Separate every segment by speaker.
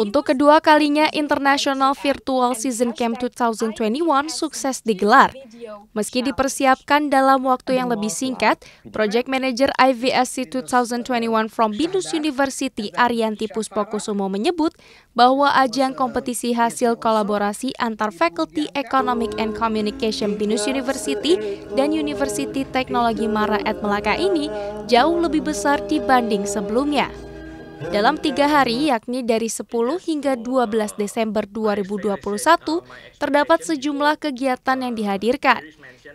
Speaker 1: Untuk kedua kalinya, International Virtual Season Camp 2021 sukses digelar. Meski dipersiapkan dalam waktu yang lebih singkat, Project Manager IVSC 2021 from Binus University Arianti Puspokusumo menyebut bahwa ajang kompetisi hasil kolaborasi antar Faculty Economic and Communication Binus University dan University Teknologi Mara at Melaka ini jauh lebih besar dibanding sebelumnya. Dalam tiga hari, yakni dari 10 hingga 12 Desember 2021, terdapat sejumlah kegiatan yang dihadirkan.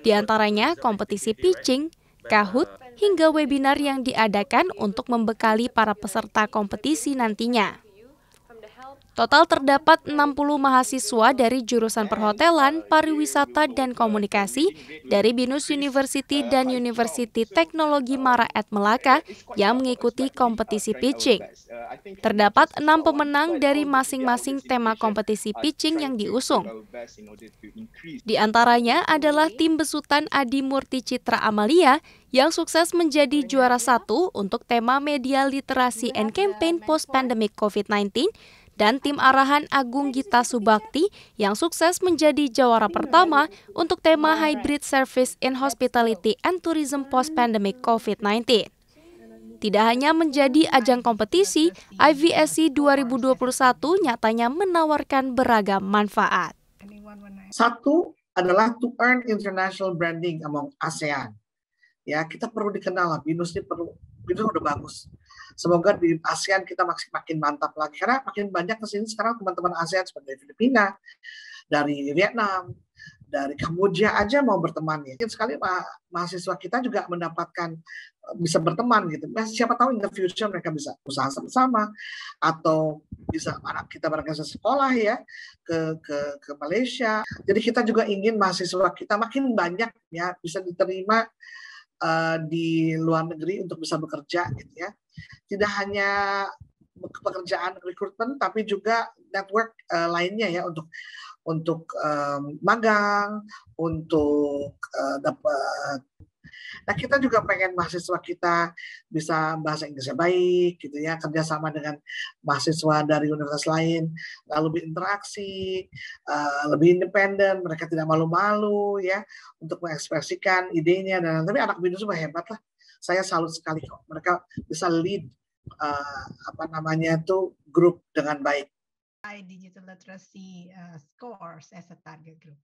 Speaker 1: Di antaranya kompetisi pitching, kahut, hingga webinar yang diadakan untuk membekali para peserta kompetisi nantinya. Total terdapat 60 mahasiswa dari jurusan perhotelan, pariwisata, dan komunikasi dari BINUS University dan University Teknologi at Melaka yang mengikuti kompetisi pitching. Terdapat enam pemenang dari masing-masing tema kompetisi pitching yang diusung. Di antaranya adalah tim besutan Adi Murti Citra Amalia yang sukses menjadi juara satu untuk tema media literasi and campaign post-pandemic COVID-19 dan tim arahan Agung Gita Subakti yang sukses menjadi jawara pertama untuk tema Hybrid Service in Hospitality and Tourism Post-Pandemic COVID-19. Tidak hanya menjadi ajang kompetisi, IVSC 2021 nyatanya menawarkan beragam manfaat. Satu
Speaker 2: adalah to earn international branding among ASEAN. Ya, kita perlu dikenal lah, BINUS ini perlu, BINUS udah bagus. Semoga di ASEAN kita makin, makin mantap lagi karena makin banyak ke sini sekarang teman-teman ASEAN seperti dari Filipina, dari Vietnam, dari Kamboja aja mau berteman ya. Sekali ma mahasiswa kita juga mendapatkan eh, bisa berteman gitu. Nah, siapa tahu in the future mereka bisa usaha sama-sama atau bisa anak kita berangkat sekolah ya ke ke ke Malaysia. Jadi kita juga ingin mahasiswa kita makin banyak ya bisa diterima Eh, di luar negeri untuk bisa bekerja gitu ya. Tidak hanya pekerjaan rekrutmen tapi juga network uh, lainnya ya untuk untuk um, magang, untuk uh, dapat Nah kita juga pengen mahasiswa kita bisa bahasa Inggrisnya baik, gitu ya, kerjasama dengan mahasiswa dari universitas lain, lalu berinteraksi, interaksi, eh, lebih independen, mereka tidak malu-malu ya untuk mengekspresikan idenya dan tapi anak BINU semua hebat lah. Saya salut sekali kok mereka bisa lead eh, apa namanya itu grup dengan baik. high digital literacy uh, scores as a target group?